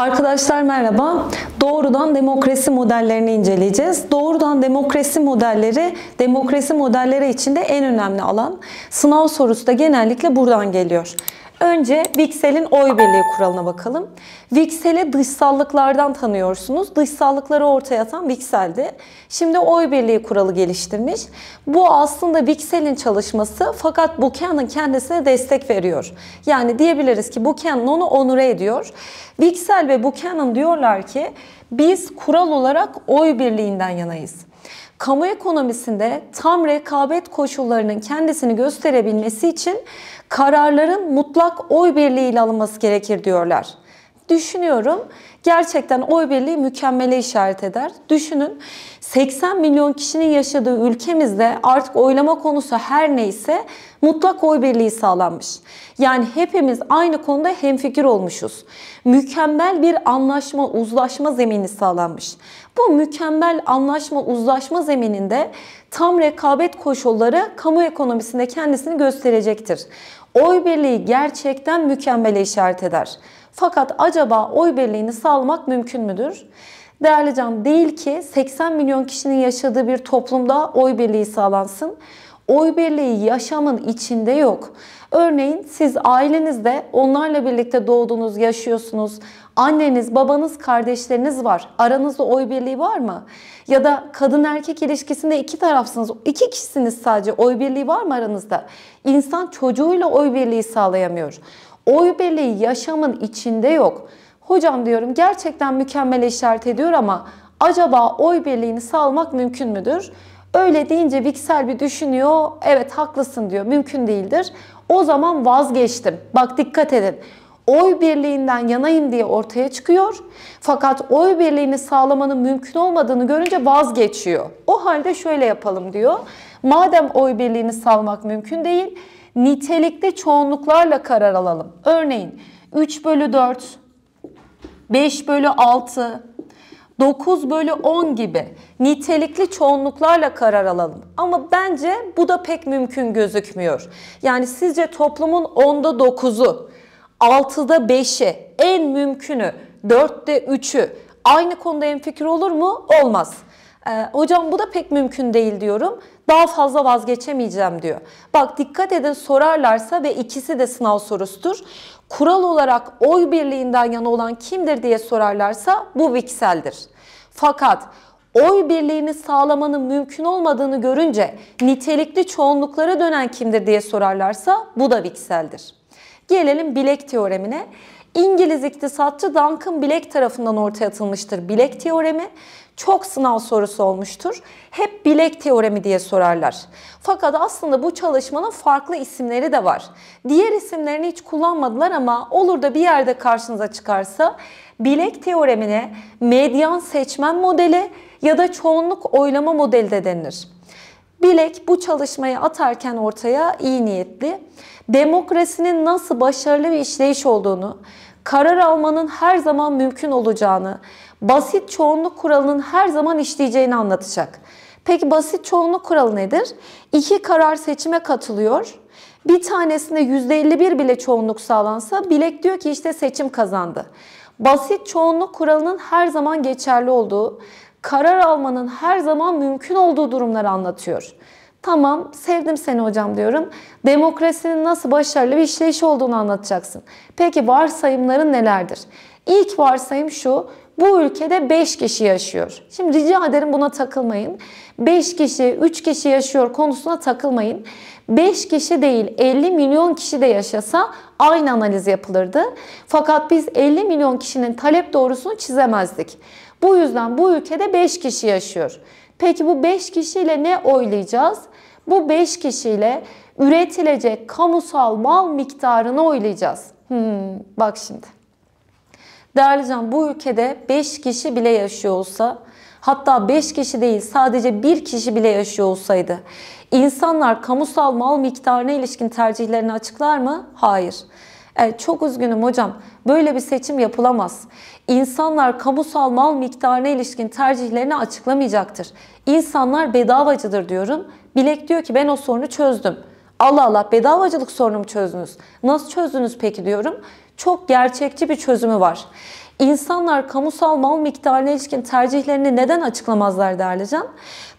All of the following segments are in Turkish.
Arkadaşlar merhaba. Doğrudan demokrasi modellerini inceleyeceğiz. Doğrudan demokrasi modelleri, demokrasi modelleri içinde en önemli alan. Sınav sorusu da genellikle buradan geliyor. Önce Wigsel'in oy birliği kuralına bakalım. Wigsel'i dışsallıklardan tanıyorsunuz. Dışsallıkları ortaya atan Wigsel'di. Şimdi oy birliği kuralı geliştirmiş. Bu aslında Wigsel'in çalışması fakat Buchanan kendisine destek veriyor. Yani diyebiliriz ki Buchanan onu onure ediyor. Wigsel ve Buchanan diyorlar ki biz kural olarak oy birliğinden yanayız kamu ekonomisinde tam rekabet koşullarının kendisini gösterebilmesi için kararların mutlak oy birliğiyle alınması gerekir diyorlar düşünüyorum gerçekten oy birliği mükemmele işaret eder. Düşünün 80 milyon kişinin yaşadığı ülkemizde artık oylama konusu her neyse mutlak oy birliği sağlanmış. Yani hepimiz aynı konuda hemfikir olmuşuz. Mükemmel bir anlaşma, uzlaşma zemini sağlanmış. Bu mükemmel anlaşma, uzlaşma zemininde tam rekabet koşulları kamu ekonomisinde kendisini gösterecektir. Oy birliği gerçekten mükemmele işaret eder. Fakat acaba oy birliğini sağlamak mümkün müdür? Değerli can değil ki 80 milyon kişinin yaşadığı bir toplumda oy birliği sağlansın. Oy birliği yaşamın içinde yok. Örneğin siz ailenizde onlarla birlikte doğdunuz, yaşıyorsunuz. Anneniz, babanız, kardeşleriniz var. Aranızda oy birliği var mı? Ya da kadın erkek ilişkisinde iki tarafsınız. iki kişisiniz sadece. Oy birliği var mı aranızda? İnsan çocuğuyla oy birliği sağlayamıyor. Oy birliği yaşamın içinde yok. Hocam diyorum gerçekten mükemmel işaret ediyor ama acaba oy birliğini sağlamak mümkün müdür? Öyle deyince Biksel bir düşünüyor. Evet haklısın diyor. Mümkün değildir. O zaman vazgeçtim. Bak dikkat edin. Oy birliğinden yanayım diye ortaya çıkıyor. Fakat oy birliğini sağlamanın mümkün olmadığını görünce vazgeçiyor. O halde şöyle yapalım diyor. Madem oy birliğini sağlamak mümkün değil, Nitelikte çoğunluklarla karar alalım. Örneğin 3 bölü 4, 5 bölü 6, 9 bölü 10 gibi nitelikli çoğunluklarla karar alalım. Ama bence bu da pek mümkün gözükmüyor. Yani sizce toplumun 10'da 9'u, 6'da 5'i, en mümkünü 4'te 3'ü aynı konuda en fikir olur mu? Olmaz. Ee, hocam bu da pek mümkün değil diyorum daha fazla vazgeçemeyeceğim diyor. Bak dikkat edin sorarlarsa ve ikisi de sınav sorusudur. Kural olarak oy birliğinden yana olan kimdir diye sorarlarsa bu Viksel'dir. Fakat oy birliğini sağlamanın mümkün olmadığını görünce nitelikli çoğunluklara dönen kimdir diye sorarlarsa bu da Viksel'dir. Gelelim bilek teoremine. İngiliz iktisatçı Duncan Black tarafından ortaya atılmıştır bilek teoremi çok sınav sorusu olmuştur. Hep bilek teoremi diye sorarlar. Fakat aslında bu çalışmanın farklı isimleri de var. Diğer isimlerini hiç kullanmadılar ama olur da bir yerde karşınıza çıkarsa bilek teoremine medyan seçmen modeli ya da çoğunluk oylama modeli de denir. Bilek bu çalışmayı atarken ortaya iyi niyetli, demokrasinin nasıl başarılı bir işleyiş olduğunu, karar almanın her zaman mümkün olacağını, basit çoğunluk kuralının her zaman işleyeceğini anlatacak. Peki basit çoğunluk kuralı nedir? İki karar seçime katılıyor. Bir tanesinde %51 bile çoğunluk sağlansa Bilek diyor ki işte seçim kazandı. Basit çoğunluk kuralının her zaman geçerli olduğu, karar almanın her zaman mümkün olduğu durumları anlatıyor. Tamam sevdim seni hocam diyorum. Demokrasinin nasıl başarılı bir işleyiş olduğunu anlatacaksın. Peki varsayımların nelerdir? İlk varsayım şu, bu ülkede 5 kişi yaşıyor. Şimdi rica ederim buna takılmayın. 5 kişi, 3 kişi yaşıyor konusuna takılmayın. 5 kişi değil 50 milyon kişi de yaşasa aynı analiz yapılırdı. Fakat biz 50 milyon kişinin talep doğrusunu çizemezdik. Bu yüzden bu ülkede 5 kişi yaşıyor. Peki bu 5 kişiyle ne oylayacağız? Bu 5 kişiyle üretilecek kamusal mal miktarını oylayacağız. Hmm, bak şimdi. Değerli Can bu ülkede 5 kişi bile yaşıyor olsa hatta 5 kişi değil sadece 1 kişi bile yaşıyor olsaydı insanlar kamusal mal miktarına ilişkin tercihlerini açıklar mı? Hayır. Evet, çok üzgünüm hocam. Böyle bir seçim yapılamaz. İnsanlar kamusal mal miktarına ilişkin tercihlerini açıklamayacaktır. İnsanlar bedavacıdır diyorum. Bilek diyor ki ben o sorunu çözdüm. Allah Allah bedavacılık sorunumu çözdünüz. Nasıl çözdünüz peki diyorum çok gerçekçi bir çözümü var. İnsanlar kamusal mal miktarına ilişkin tercihlerini neden açıklamazlar değerli Can?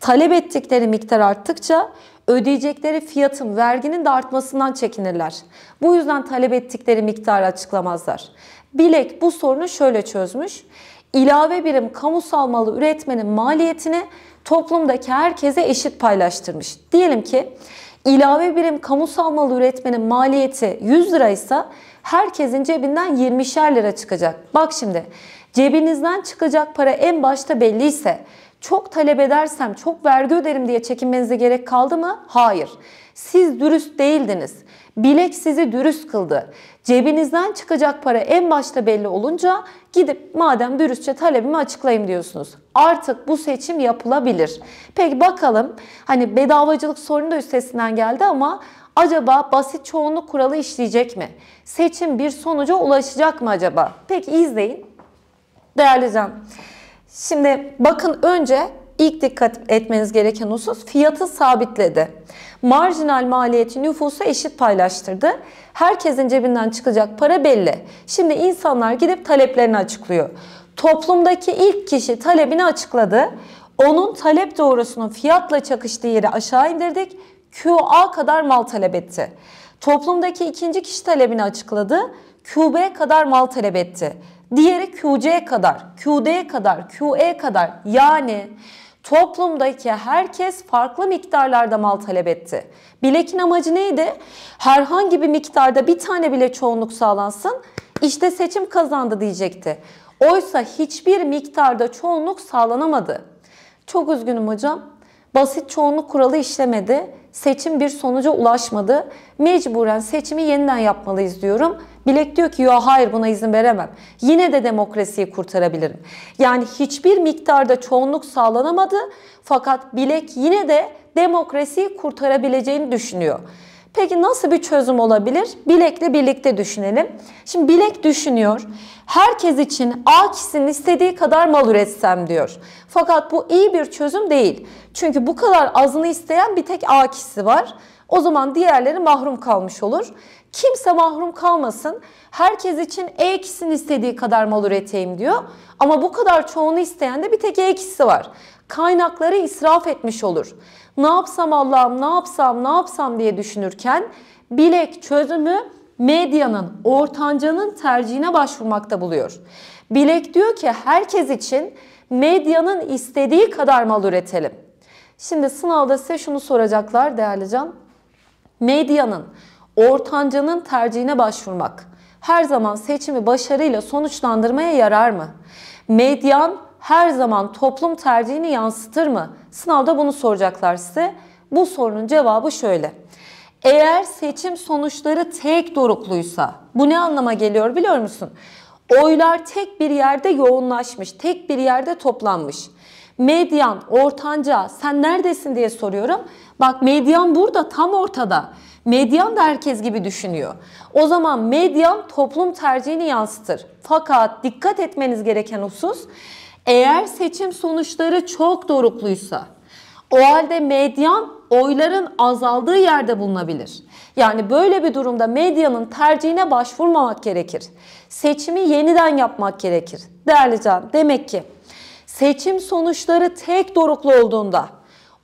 Talep ettikleri miktar arttıkça ödeyecekleri fiyatın, verginin de artmasından çekinirler. Bu yüzden talep ettikleri miktarı açıklamazlar. Bilek bu sorunu şöyle çözmüş ilave birim kamusal malı üretmenin maliyetini toplumdaki herkese eşit paylaştırmış. Diyelim ki ilave birim kamusal malı üretmenin maliyeti 100 liraysa herkesin cebinden 20'şer lira çıkacak. Bak şimdi cebinizden çıkacak para en başta belliyse çok talep edersem, çok vergi öderim diye çekinmenize gerek kaldı mı? Hayır. Siz dürüst değildiniz. Bilek sizi dürüst kıldı. Cebinizden çıkacak para en başta belli olunca gidip madem dürüstçe talebimi açıklayayım diyorsunuz. Artık bu seçim yapılabilir. Peki bakalım hani bedavacılık sorunu da üstesinden geldi ama acaba basit çoğunluk kuralı işleyecek mi? Seçim bir sonuca ulaşacak mı acaba? Peki izleyin. Değerli canım. Şimdi bakın önce ilk dikkat etmeniz gereken husus fiyatı sabitledi. Marjinal maliyeti nüfusa eşit paylaştırdı. Herkesin cebinden çıkacak para belli. Şimdi insanlar gidip taleplerini açıklıyor. Toplumdaki ilk kişi talebini açıkladı. Onun talep doğrusunun fiyatla çakıştığı yeri aşağı indirdik. QA kadar mal talep etti. Toplumdaki ikinci kişi talebini açıkladı. QB kadar mal talep etti. Diğeri QC'ye kadar, QD'ye kadar, QE kadar yani toplumdaki herkes farklı miktarlarda mal talep etti. Bilekin amacı neydi? Herhangi bir miktarda bir tane bile çoğunluk sağlansın. İşte seçim kazandı diyecekti. Oysa hiçbir miktarda çoğunluk sağlanamadı. Çok üzgünüm hocam basit çoğunluk kuralı işlemedi. Seçim bir sonuca ulaşmadı. Mecburen seçimi yeniden yapmalıyız diyorum. Bilek diyor ki ya hayır buna izin veremem. Yine de demokrasiyi kurtarabilirim. Yani hiçbir miktarda çoğunluk sağlanamadı fakat Bilek yine de demokrasiyi kurtarabileceğini düşünüyor. Peki nasıl bir çözüm olabilir? Bilekle birlikte düşünelim. Şimdi bilek düşünüyor. Herkes için A kişinin istediği kadar mal üretsem diyor. Fakat bu iyi bir çözüm değil. Çünkü bu kadar azını isteyen bir tek A kişisi var. O zaman diğerleri mahrum kalmış olur. Kimse mahrum kalmasın. Herkes için E kişinin istediği kadar mal üreteyim diyor. Ama bu kadar çoğunu isteyen de bir tek E kişisi var kaynakları israf etmiş olur. Ne yapsam Allah'ım, ne yapsam, ne yapsam diye düşünürken bilek çözümü medyanın, ortancanın tercihine başvurmakta buluyor. Bilek diyor ki herkes için medyanın istediği kadar mal üretelim. Şimdi sınavda size şunu soracaklar değerli can. Medyanın, ortancanın tercihine başvurmak her zaman seçimi başarıyla sonuçlandırmaya yarar mı? Medyan her zaman toplum tercihini yansıtır mı? Sınavda bunu soracaklar size. Bu sorunun cevabı şöyle. Eğer seçim sonuçları tek dorukluysa bu ne anlama geliyor biliyor musun? Oylar tek bir yerde yoğunlaşmış, tek bir yerde toplanmış. Medyan, ortanca, sen neredesin diye soruyorum. Bak medyan burada, tam ortada. Medyan da herkes gibi düşünüyor. O zaman medyan toplum tercihini yansıtır. Fakat dikkat etmeniz gereken husus eğer seçim sonuçları çok doğrukluysa, o halde medyan oyların azaldığı yerde bulunabilir. Yani böyle bir durumda medyanın tercihine başvurmamak gerekir. Seçimi yeniden yapmak gerekir. Değerli can, demek ki seçim sonuçları tek doruklu olduğunda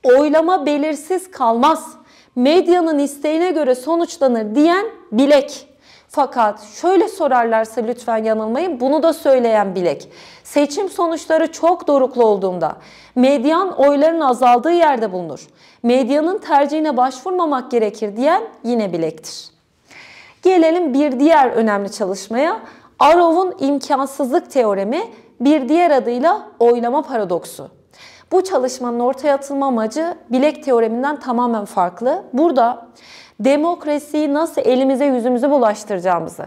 oylama belirsiz kalmaz. Medyanın isteğine göre sonuçlanır diyen bilek. Fakat şöyle sorarlarsa lütfen yanılmayın bunu da söyleyen Bilek. Seçim sonuçları çok doruklu olduğunda medyan oyların azaldığı yerde bulunur. Medyanın tercihine başvurmamak gerekir diyen yine Bilek'tir. Gelelim bir diğer önemli çalışmaya. Arrow'un imkansızlık teoremi bir diğer adıyla oylama paradoksu. Bu çalışmanın ortaya atılma amacı bilek teoreminden tamamen farklı. Burada demokrasiyi nasıl elimize yüzümüze bulaştıracağımızı,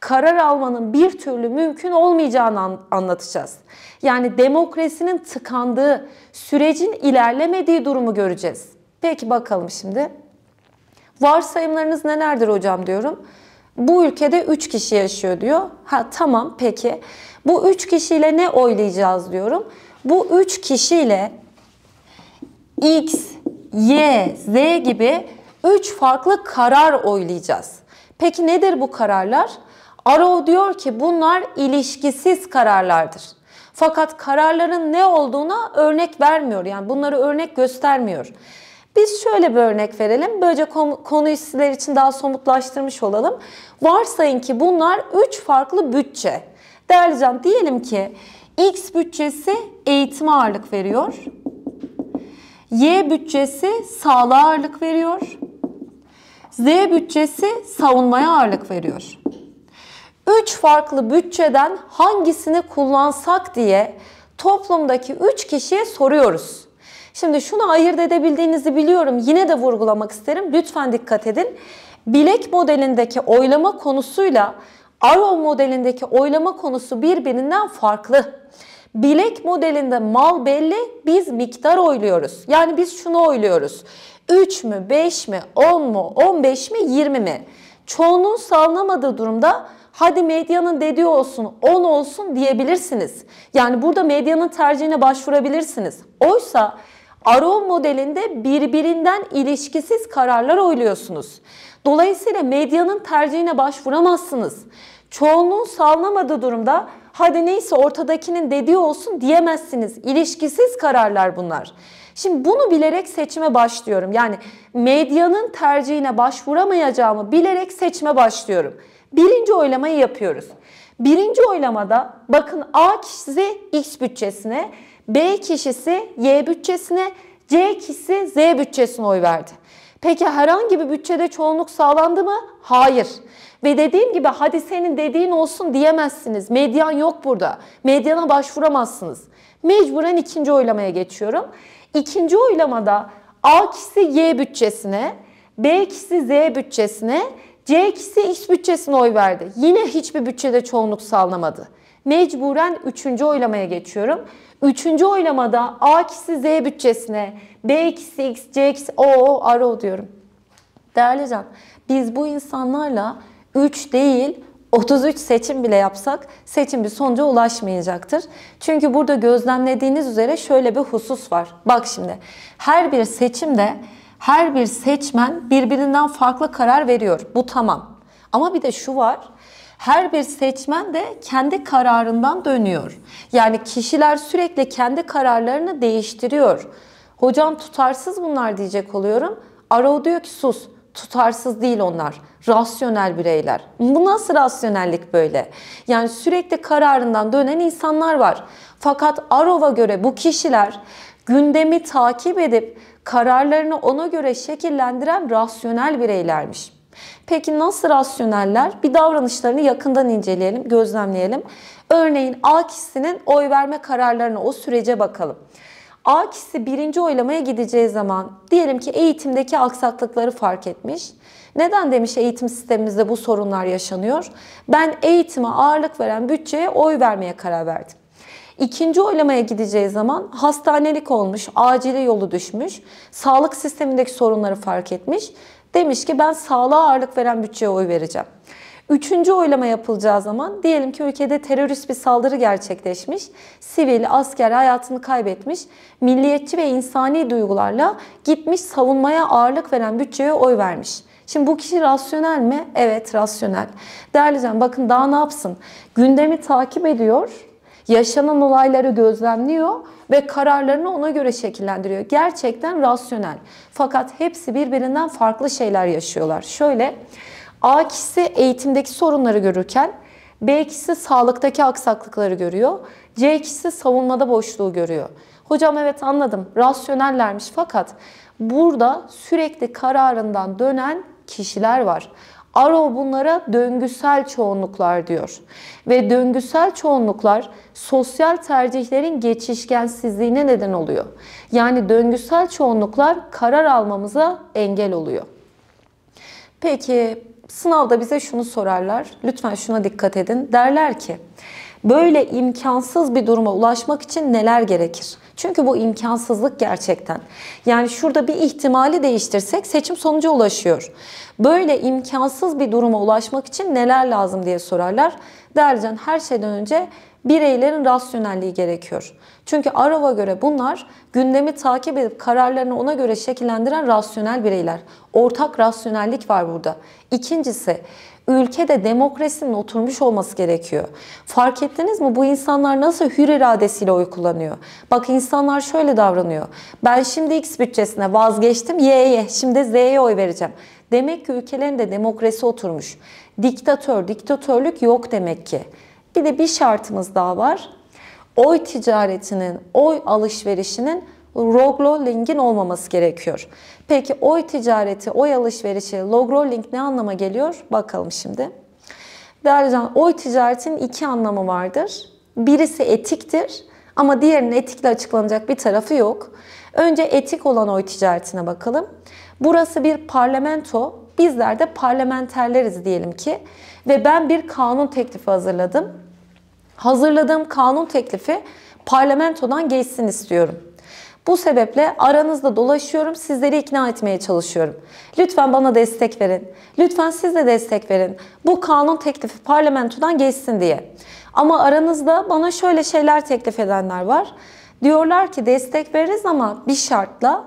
karar almanın bir türlü mümkün olmayacağını anlatacağız. Yani demokrasinin tıkandığı, sürecin ilerlemediği durumu göreceğiz. Peki bakalım şimdi. Varsayımlarınız nelerdir hocam diyorum. Bu ülkede 3 kişi yaşıyor diyor. Ha tamam peki. Bu 3 kişiyle ne oylayacağız diyorum. Bu 3 kişiyle X, Y, Z gibi 3 farklı karar oylayacağız. Peki nedir bu kararlar? Arrow diyor ki bunlar ilişkisiz kararlardır. Fakat kararların ne olduğuna örnek vermiyor. Yani bunları örnek göstermiyor. Biz şöyle bir örnek verelim. Böylece konuyu sizler için daha somutlaştırmış olalım. Varsayın ki bunlar 3 farklı bütçe. Değerli can diyelim ki X bütçesi eğitime ağırlık veriyor. Y bütçesi sağlığa ağırlık veriyor. Z bütçesi savunmaya ağırlık veriyor. Üç farklı bütçeden hangisini kullansak diye toplumdaki üç kişiye soruyoruz. Şimdi şunu ayırt edebildiğinizi biliyorum. Yine de vurgulamak isterim. Lütfen dikkat edin. Bilek modelindeki oylama konusuyla Arrow modelindeki oylama konusu birbirinden farklı. Bilek modelinde mal belli, biz miktar oyluyoruz. Yani biz şunu oyluyoruz. 3 mü, 5 mi, 10 mu, 15 mi, 20 mi? Çoğunun sağlanamadığı durumda hadi medyanın dediği olsun, 10 olsun diyebilirsiniz. Yani burada medyanın tercihine başvurabilirsiniz. Oysa Aron modelinde birbirinden ilişkisiz kararlar oyluyorsunuz. Dolayısıyla medyanın tercihine başvuramazsınız. Çoğunun sağlamadığı durumda hadi neyse ortadakinin dediği olsun diyemezsiniz. İlişkisiz kararlar bunlar. Şimdi bunu bilerek seçime başlıyorum. Yani medyanın tercihine başvuramayacağımı bilerek seçime başlıyorum. Birinci oylamayı yapıyoruz. Birinci oylamada bakın A kişisi X bütçesine, B kişisi Y bütçesine, C kişisi Z bütçesine oy verdi. Peki herhangi bir bütçede çoğunluk sağlandı mı? Hayır. Ve dediğim gibi hadi senin dediğin olsun diyemezsiniz. Medyan yok burada. Medyana başvuramazsınız. Mecburen ikinci oylamaya geçiyorum. İkinci oylamada A kişisi Y bütçesine, B kişisi Z bütçesine, C kişisi X bütçesine oy verdi. Yine hiçbir bütçede çoğunluk sağlamadı. Mecburen üçüncü oylamaya geçiyorum. Üçüncü oylamada A kişisi Z bütçesine, B kişisi X, C kişisi O, O, Aro diyorum. Değerli Can, biz bu insanlarla 3 değil 33 seçim bile yapsak seçim bir sonuca ulaşmayacaktır. Çünkü burada gözlemlediğiniz üzere şöyle bir husus var. Bak şimdi her bir seçimde her bir seçmen birbirinden farklı karar veriyor. Bu tamam. Ama bir de şu var. Her bir seçmen de kendi kararından dönüyor. Yani kişiler sürekli kendi kararlarını değiştiriyor. Hocam tutarsız bunlar diyecek oluyorum. Arao diyor ki sus tutarsız değil onlar. Rasyonel bireyler. Bu nasıl rasyonellik böyle? Yani sürekli kararından dönen insanlar var. Fakat Arova göre bu kişiler gündemi takip edip kararlarını ona göre şekillendiren rasyonel bireylermiş. Peki nasıl rasyoneller? Bir davranışlarını yakından inceleyelim, gözlemleyelim. Örneğin A kişisinin oy verme kararlarına, o sürece bakalım. A kişisi birinci oylamaya gideceği zaman diyelim ki eğitimdeki aksaklıkları fark etmiş. Neden demiş eğitim sistemimizde bu sorunlar yaşanıyor? Ben eğitime ağırlık veren bütçeye oy vermeye karar verdim. İkinci oylamaya gideceği zaman hastanelik olmuş, acile yolu düşmüş, sağlık sistemindeki sorunları fark etmiş. Demiş ki ben sağlığa ağırlık veren bütçeye oy vereceğim. Üçüncü oylama yapılacağı zaman diyelim ki ülkede terörist bir saldırı gerçekleşmiş, sivil, asker hayatını kaybetmiş, milliyetçi ve insani duygularla gitmiş savunmaya ağırlık veren bütçeye oy vermiş. Şimdi bu kişi rasyonel mi? Evet rasyonel. Değerli canım bakın daha ne yapsın? Gündemi takip ediyor, yaşanan olayları gözlemliyor ve kararlarını ona göre şekillendiriyor. Gerçekten rasyonel. Fakat hepsi birbirinden farklı şeyler yaşıyorlar. Şöyle A kişisi eğitimdeki sorunları görürken B kişisi sağlıktaki aksaklıkları görüyor. C kişisi savunmada boşluğu görüyor. Hocam evet anladım rasyonellermiş fakat burada sürekli kararından dönen kişiler var. Aro bunlara döngüsel çoğunluklar diyor. Ve döngüsel çoğunluklar sosyal tercihlerin geçişkensizliğine neden oluyor. Yani döngüsel çoğunluklar karar almamıza engel oluyor. Peki Sınavda bize şunu sorarlar. Lütfen şuna dikkat edin. Derler ki Böyle imkansız bir duruma ulaşmak için neler gerekir? Çünkü bu imkansızlık gerçekten. Yani şurada bir ihtimali değiştirsek seçim sonuca ulaşıyor. Böyle imkansız bir duruma ulaşmak için neler lazım diye sorarlar. Dercan her şeyden önce bireylerin rasyonelliği gerekiyor. Çünkü Arova göre bunlar gündemi takip edip kararlarını ona göre şekillendiren rasyonel bireyler. Ortak rasyonellik var burada. İkincisi Ülkede demokrasinin oturmuş olması gerekiyor. Fark ettiniz mi bu insanlar nasıl hür iradesiyle oy kullanıyor? Bak insanlar şöyle davranıyor. Ben şimdi X bütçesine vazgeçtim Y'ye şimdi Z'ye oy vereceğim. Demek ki ülkelerin de demokrasi oturmuş. Diktatör, diktatörlük yok demek ki. Bir de bir şartımız daha var. Oy ticaretinin, oy alışverişinin logro link'in olmaması gerekiyor. Peki oy ticareti, oy alışverişi, logro link ne anlama geliyor? Bakalım şimdi. Değerli can, oy ticaretinin iki anlamı vardır. Birisi etiktir ama diğerinin etikle açıklanacak bir tarafı yok. Önce etik olan oy ticaretine bakalım. Burası bir parlamento, bizler de parlamenterleriz diyelim ki ve ben bir kanun teklifi hazırladım. Hazırladığım kanun teklifi parlamentodan geçsin istiyorum. Bu sebeple aranızda dolaşıyorum, sizleri ikna etmeye çalışıyorum. Lütfen bana destek verin. Lütfen siz de destek verin. Bu kanun teklifi parlamentodan geçsin diye. Ama aranızda bana şöyle şeyler teklif edenler var. Diyorlar ki destek veririz ama bir şartla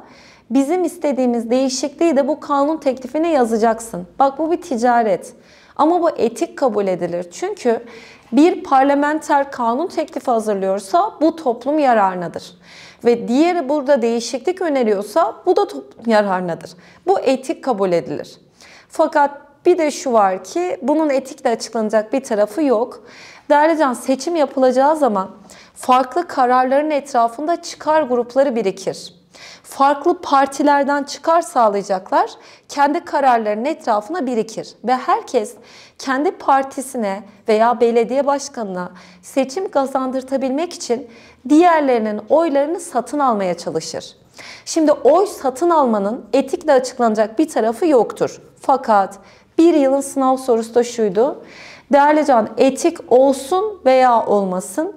bizim istediğimiz değişikliği de bu kanun teklifine yazacaksın. Bak bu bir ticaret. Ama bu etik kabul edilir. Çünkü bir parlamenter kanun teklifi hazırlıyorsa bu toplum yararınadır ve diğeri burada değişiklik öneriyorsa bu da toplum yararınadır. Bu etik kabul edilir. Fakat bir de şu var ki bunun etikle açıklanacak bir tarafı yok. Değerlican seçim yapılacağı zaman farklı kararların etrafında çıkar grupları birikir. Farklı partilerden çıkar sağlayacaklar kendi kararlarının etrafına birikir. Ve herkes kendi partisine veya belediye başkanına seçim kazandırtabilmek için diğerlerinin oylarını satın almaya çalışır. Şimdi oy satın almanın etikle açıklanacak bir tarafı yoktur. Fakat bir yılın sınav sorusu da şuydu. Değerli Can etik olsun veya olmasın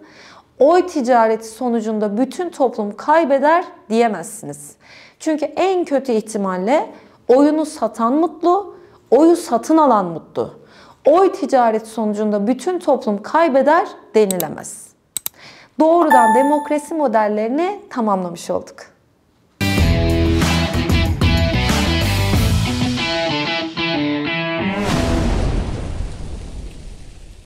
oy ticareti sonucunda bütün toplum kaybeder diyemezsiniz. Çünkü en kötü ihtimalle oyunu satan mutlu, oyu satın alan mutlu. Oy ticareti sonucunda bütün toplum kaybeder denilemez. Doğrudan demokrasi modellerini tamamlamış olduk.